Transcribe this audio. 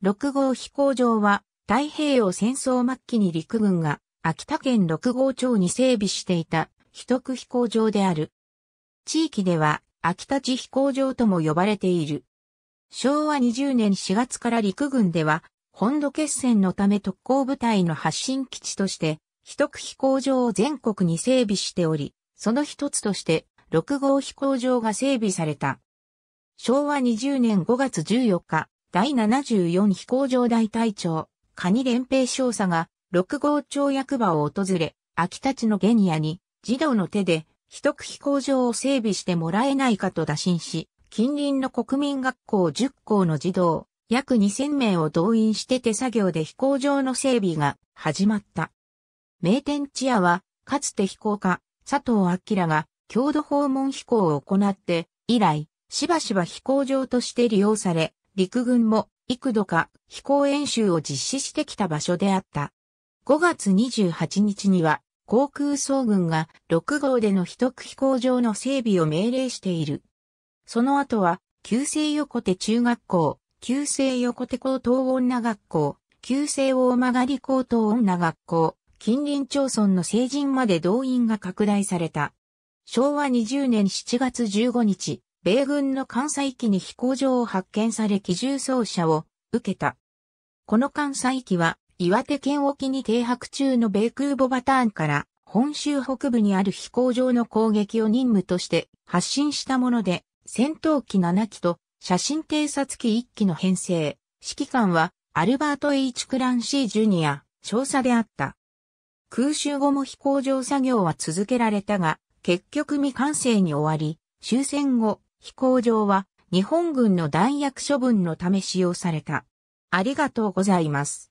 6号飛行場は太平洋戦争末期に陸軍が秋田県6号町に整備していた秘匿飛行場である。地域では秋田地飛行場とも呼ばれている。昭和20年4月から陸軍では本土決戦のため特攻部隊の発進基地として秘匿飛行場を全国に整備しており、その一つとして6号飛行場が整備された。昭和20年5月14日、第74飛行場大隊長、蟹連平少佐が、六号町役場を訪れ、秋田地のニアに、児童の手で、秘匿飛行場を整備してもらえないかと打診し、近隣の国民学校10校の児童、約2000名を動員して手作業で飛行場の整備が始まった。名店チアは、かつて飛行家、佐藤明が郷土訪問飛行を行って、以来、しばしば飛行場として利用され、陸軍も幾度か飛行演習を実施してきた場所であった。5月28日には航空総軍が6号での秘匿飛行場の整備を命令している。その後は、旧制横手中学校、旧制横手高等女学校、旧制大曲高等女学校、近隣町村の成人まで動員が拡大された。昭和20年7月15日、米軍の艦載機に飛行場を発見され機銃掃射を受けた。この艦載機は岩手県沖に停泊中の米空母バターンから本州北部にある飛行場の攻撃を任務として発信したもので、戦闘機7機と写真偵察機1機の編成、指揮官はアルバート・ H・ クランシー・ジュニア、少佐であった。空襲後も飛行場作業は続けられたが、結局未完成に終わり、終戦後、飛行場は日本軍の弾薬処分のため使用された。ありがとうございます。